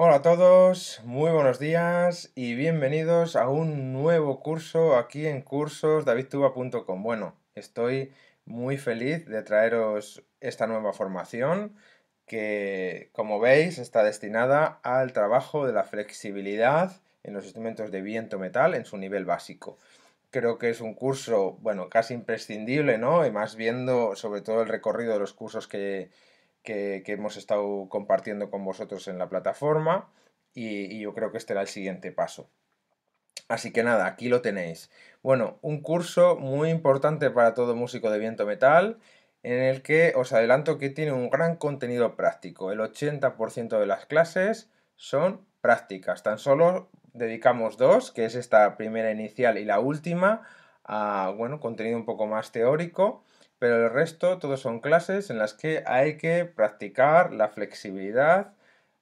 Hola a todos, muy buenos días y bienvenidos a un nuevo curso aquí en cursosdavidtuba.com. Bueno, estoy muy feliz de traeros esta nueva formación que, como veis, está destinada al trabajo de la flexibilidad en los instrumentos de viento metal en su nivel básico. Creo que es un curso, bueno, casi imprescindible, ¿no? Y más viendo sobre todo el recorrido de los cursos que, que, hemos estado compartiendo con vosotros en la plataforma y, yo creo que este era el siguiente paso. Así que nada, aquí lo tenéis. Bueno, un curso muy importante para todo músico de viento metal en el que os adelanto que tiene un gran contenido práctico. El 80% de las clases son prácticas. Tan solo dedicamos dos, que es esta primera inicial y la última, a bueno, contenido un poco más teórico pero el resto todos son clases en las que hay que practicar la flexibilidad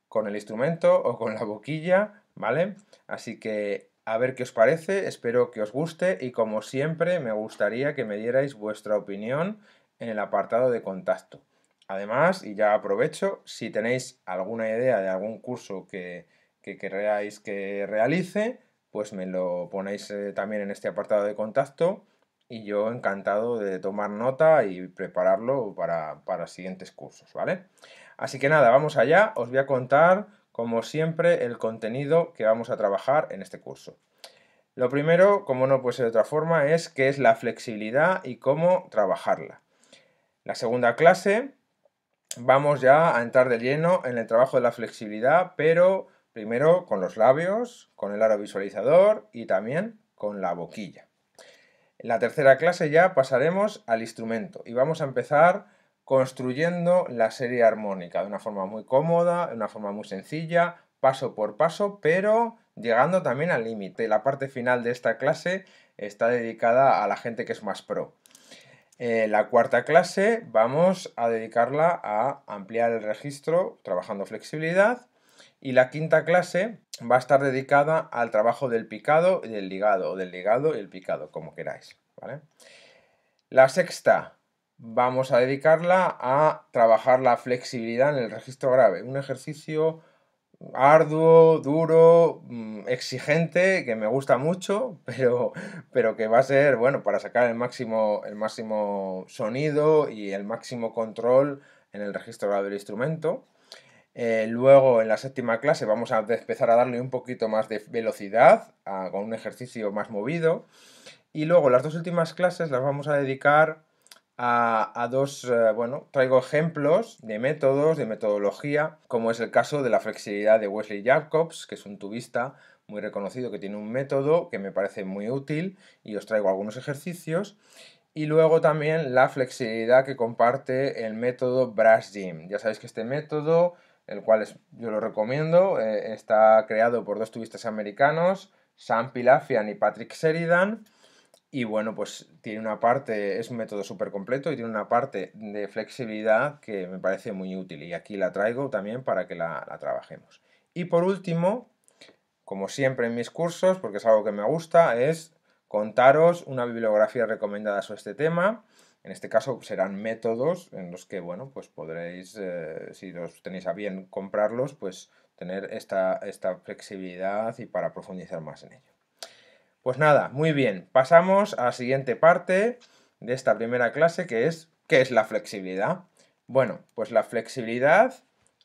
con el instrumento o con la boquilla, ¿vale? Así que a ver qué os parece, espero que os guste y como siempre me gustaría que me dierais vuestra opinión en el apartado de contacto. Además, y ya aprovecho, si tenéis alguna idea de algún curso que, que queráis que realice, pues me lo ponéis eh, también en este apartado de contacto y yo encantado de tomar nota y prepararlo para, siguientes cursos, ¿vale? Así que nada, vamos allá, os voy a contar como siempre el contenido que vamos a trabajar en este curso. Lo primero, como no puede ser de otra forma, es qué es la flexibilidad y cómo trabajarla. La segunda clase vamos ya a entrar de lleno en el trabajo de la flexibilidad, pero primero con los labios, con el aro visualizador y también con la boquilla la tercera clase ya pasaremos al instrumento y vamos a empezar construyendo la serie armónica de una forma muy cómoda, de una forma muy sencilla, paso por paso, pero llegando también al límite. La parte final de esta clase está dedicada a la gente que es más pro. la cuarta clase vamos a dedicarla a ampliar el registro trabajando flexibilidad y la quinta clase va a estar dedicada al trabajo del picado y del ligado, o del ligado y el picado, como queráis. La sexta vamos a dedicarla a trabajar la flexibilidad en el registro grave, un ejercicio arduo, duro, mm, exigente, que me gusta mucho, pero, que va a ser, bueno, para sacar el máximo, el máximo sonido y el máximo control en el registro grave del instrumento. Eh, luego en la séptima clase vamos a empezar a darle un poquito más de velocidad, con un ejercicio más movido. Y luego las dos últimas clases las vamos a dedicar a, dos, eh, bueno, traigo ejemplos de métodos, de metodología, como es el caso de la flexibilidad de Wesley Jacobs, que es un tubista muy reconocido que tiene un método que me parece muy útil y os traigo algunos ejercicios y luego también la flexibilidad que comparte el método Brass Gym. Ya sabéis que este método el cual yo lo recomiendo. Eh, está creado por dos turistas americanos, Sam Pilafian y Patrick Sheridan. Y bueno, pues tiene una parte, es un método súper completo y tiene una parte de flexibilidad que me parece muy útil. Y aquí la traigo también para que la, la trabajemos. Y por último, como siempre en mis cursos, porque es algo que me gusta, es contaros una bibliografía recomendada sobre este tema en este caso serán métodos en los que, bueno, pues podréis, eh, si los tenéis a bien comprarlos, pues tener esta, esta flexibilidad y para profundizar más en ello. Pues nada, muy bien, pasamos a la siguiente parte de esta primera clase que es, ¿qué es la flexibilidad? Bueno, pues la flexibilidad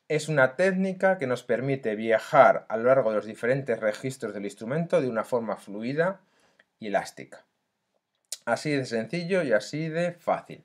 es una técnica que nos permite viajar a lo largo de los diferentes registros del instrumento de una forma fluida y elástica. Así de sencillo y así de fácil.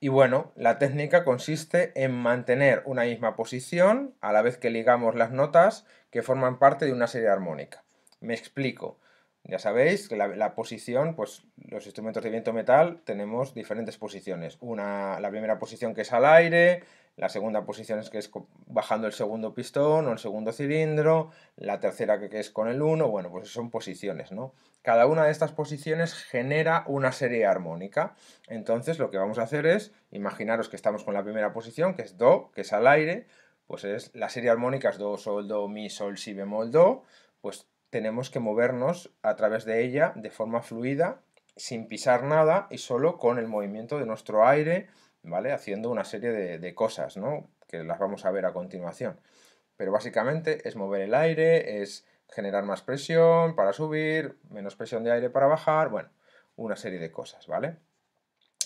Y bueno, la técnica consiste en mantener una misma posición a la vez que ligamos las notas que forman parte de una serie armónica. Me explico. Ya sabéis que la, posición, pues los instrumentos de viento metal tenemos diferentes posiciones. Una, la primera posición que es al aire, la segunda posición es que es bajando el segundo pistón o el segundo cilindro, la tercera que, que es con el 1, bueno, pues son posiciones, ¿no? cada una de estas posiciones genera una serie armónica. Entonces lo que vamos a hacer es, imaginaros que estamos con la primera posición, que es Do, que es al aire, pues es la serie armónica es Do, Sol, Do, Mi, Sol, Si bemol, Do, pues tenemos que movernos a través de ella de forma fluida, sin pisar nada y solo con el movimiento de nuestro aire, ¿vale? Haciendo una serie de, de cosas, ¿no? Que las vamos a ver a continuación. Pero básicamente es mover el aire, es generar más presión para subir, menos presión de aire para bajar, bueno, una serie de cosas, ¿vale?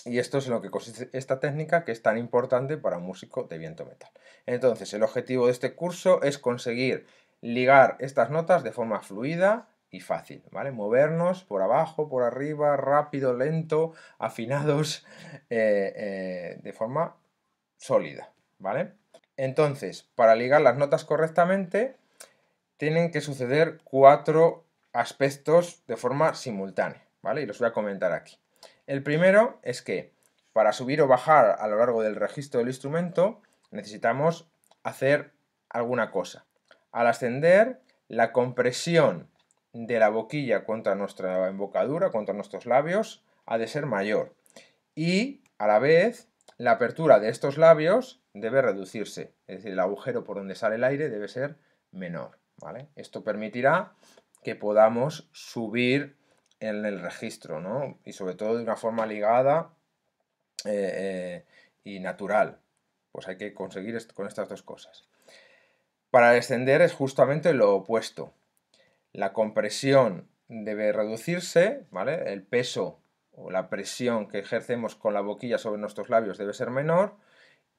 Y esto es en lo que consiste esta técnica que es tan importante para un músico de viento metal. Entonces, el objetivo de este curso es conseguir ligar estas notas de forma fluida y fácil, ¿vale? Movernos por abajo, por arriba, rápido, lento, afinados, eh, eh, de forma sólida, ¿vale? Entonces, para ligar las notas correctamente, tienen que suceder cuatro aspectos de forma simultánea, ¿vale? Y los voy a comentar aquí. El primero es que para subir o bajar a lo largo del registro del instrumento necesitamos hacer alguna cosa. Al ascender, la compresión de la boquilla contra nuestra embocadura, contra nuestros labios, ha de ser mayor. Y a la vez, la apertura de estos labios debe reducirse, es decir, el agujero por donde sale el aire debe ser menor. Esto permitirá que podamos subir en el registro, Y sobre todo de una forma ligada eh, eh, y natural. Pues hay que conseguir con estas dos cosas. Para descender es justamente lo opuesto. La compresión debe reducirse, El peso o la presión que ejercemos con la boquilla sobre nuestros labios debe ser menor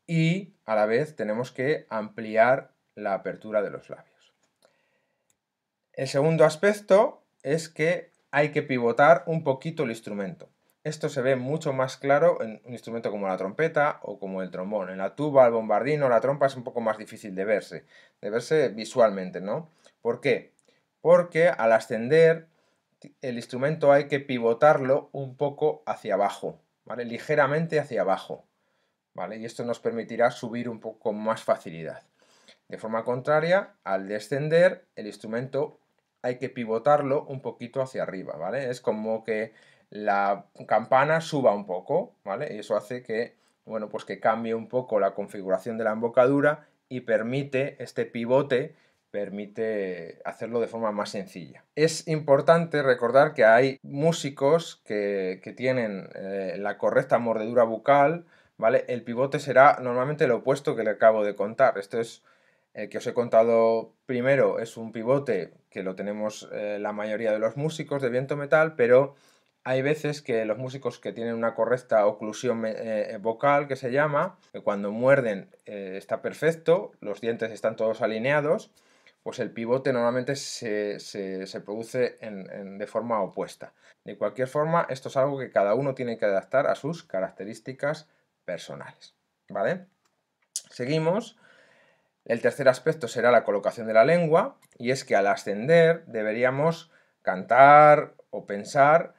y a la vez tenemos que ampliar la apertura de los labios. El segundo aspecto es que hay que pivotar un poquito el instrumento. Esto se ve mucho más claro en un instrumento como la trompeta o como el trombón. En la tuba, el bombardino, la trompa es un poco más difícil de verse, de verse visualmente, ¿no? ¿Por qué? Porque al ascender el instrumento hay que pivotarlo un poco hacia abajo, ¿vale? Ligeramente hacia abajo, ¿vale? Y esto nos permitirá subir un poco con más facilidad. De forma contraria, al descender el instrumento hay que pivotarlo un poquito hacia arriba, ¿vale? Es como que la campana suba un poco, ¿vale? Y eso hace que, bueno, pues que cambie un poco la configuración de la embocadura y permite este pivote permite hacerlo de forma más sencilla. Es importante recordar que hay músicos que, tienen eh, la correcta mordedura bucal, ¿vale? El pivote será normalmente lo opuesto que le acabo de contar. Esto es el eh, que os he contado primero es un pivote que lo tenemos eh, la mayoría de los músicos de viento metal, pero hay veces que los músicos que tienen una correcta oclusión eh, vocal, que se llama, que cuando muerden está perfecto, los dientes están todos alineados, pues el pivote normalmente se, produce de forma opuesta. De cualquier forma, esto es algo que cada uno tiene que adaptar a sus características personales. ¿Vale? Seguimos el tercer aspecto será la colocación de la lengua, y es que al ascender deberíamos cantar o pensar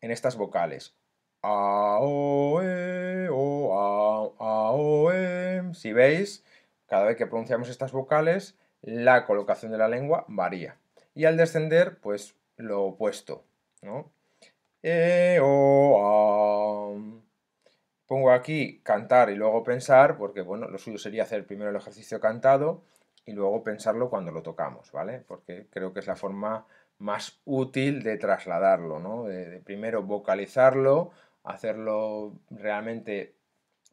en estas vocales. A, o, e, o, a, o, e. Si veis, cada vez que pronunciamos estas vocales, la colocación de la lengua varía. Y al descender, pues lo opuesto. ¿no? E, pongo aquí cantar y luego pensar, porque bueno, lo suyo sería hacer primero el ejercicio cantado y luego pensarlo cuando lo tocamos, ¿vale? Porque creo que es la forma más útil de trasladarlo, ¿no? De, primero vocalizarlo, hacerlo realmente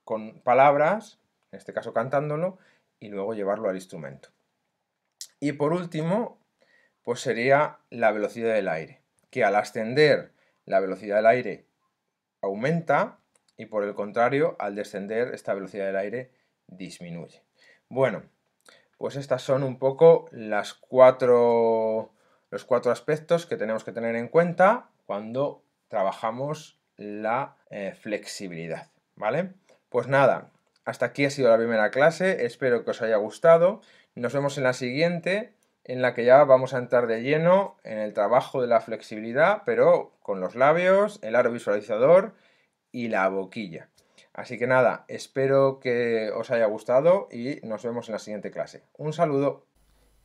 con palabras, en este caso cantándolo, y luego llevarlo al instrumento. Y por último, pues sería la velocidad del aire, que al ascender la velocidad del aire aumenta, y por el contrario, al descender esta velocidad del aire disminuye. Bueno, pues estas son un poco las cuatro, los cuatro aspectos que tenemos que tener en cuenta cuando trabajamos la eh, flexibilidad, ¿vale? Pues nada, hasta aquí ha sido la primera clase, espero que os haya gustado, nos vemos en la siguiente en la que ya vamos a entrar de lleno en el trabajo de la flexibilidad, pero con los labios, el aro visualizador, y la boquilla. Así que nada, espero que os haya gustado y nos vemos en la siguiente clase. Un saludo.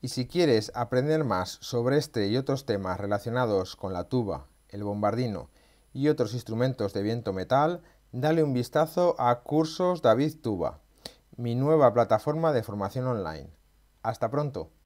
Y si quieres aprender más sobre este y otros temas relacionados con la tuba, el bombardino y otros instrumentos de viento metal, dale un vistazo a Cursos David Tuba, mi nueva plataforma de formación online. Hasta pronto.